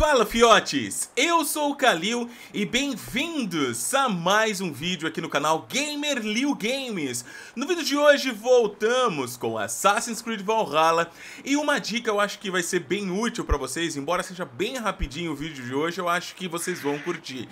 Fala fiotes, eu sou o Kalil e bem-vindos a mais um vídeo aqui no canal Gamer Liu Games. No vídeo de hoje voltamos com Assassin's Creed Valhalla e uma dica eu acho que vai ser bem útil para vocês, embora seja bem rapidinho o vídeo de hoje, eu acho que vocês vão curtir.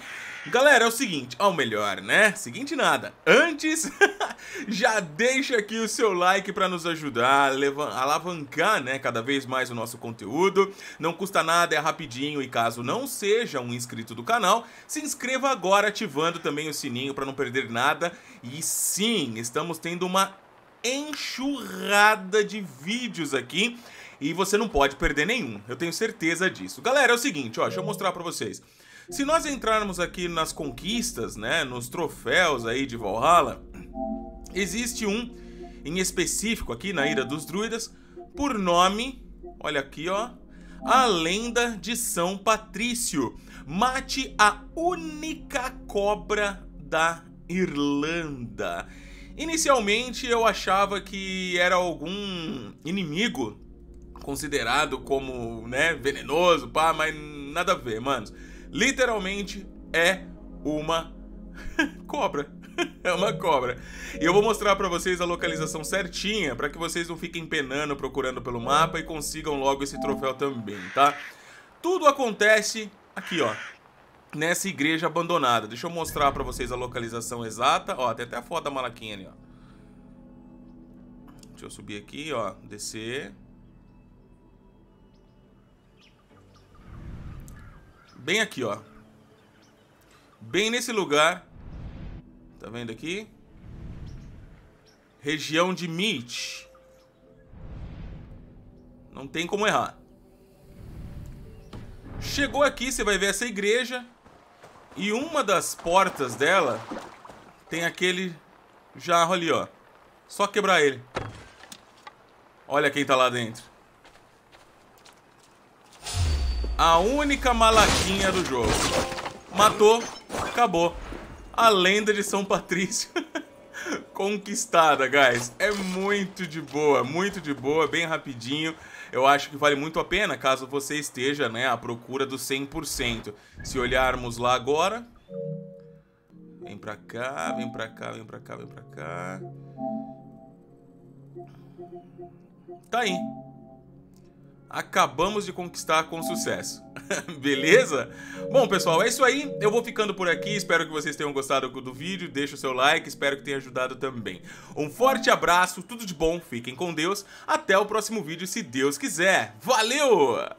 Galera, é o seguinte, ao melhor, né? Seguinte nada, antes já deixa aqui o seu like para nos ajudar a alavancar, né, cada vez mais o nosso conteúdo. Não custa nada, é rapidinho sininho e caso não seja um inscrito do canal, se inscreva agora ativando também o sininho para não perder nada. E sim, estamos tendo uma enxurrada de vídeos aqui e você não pode perder nenhum, eu tenho certeza disso. Galera, é o seguinte, ó, deixa eu mostrar para vocês. Se nós entrarmos aqui nas conquistas, né, nos troféus aí de Valhalla, existe um em específico aqui na Ira dos Druidas por nome, olha aqui, ó, a lenda de São Patrício. Mate a única cobra da Irlanda. Inicialmente eu achava que era algum inimigo considerado como, né, venenoso, pá, mas nada a ver, mano. Literalmente é uma cobra. é uma cobra. E eu vou mostrar para vocês a localização certinha para que vocês não fiquem penando procurando pelo mapa e consigam logo esse troféu também, tá? Tudo acontece aqui, ó. Nessa igreja abandonada. Deixa eu mostrar para vocês a localização exata. Ó, tem até a foto da malaquinha ali, ó. Deixa eu subir aqui, ó. Descer. Bem aqui, ó. Bem nesse lugar Tá vendo aqui? Região de Meat. Não tem como errar. Chegou aqui, você vai ver essa igreja. E uma das portas dela tem aquele jarro ali, ó. Só quebrar ele. Olha quem tá lá dentro. A única malaquinha do jogo. Matou, acabou a lenda de São Patrício conquistada, guys. É muito de boa, muito de boa, bem rapidinho. Eu acho que vale muito a pena caso você esteja né, à procura do 100%. Se olharmos lá agora... Vem pra cá, vem pra cá, vem pra cá, vem pra cá. Tá aí acabamos de conquistar com sucesso. Beleza? Bom, pessoal, é isso aí. Eu vou ficando por aqui. Espero que vocês tenham gostado do vídeo. Deixa o seu like, espero que tenha ajudado também. Um forte abraço, tudo de bom, fiquem com Deus. Até o próximo vídeo, se Deus quiser. Valeu!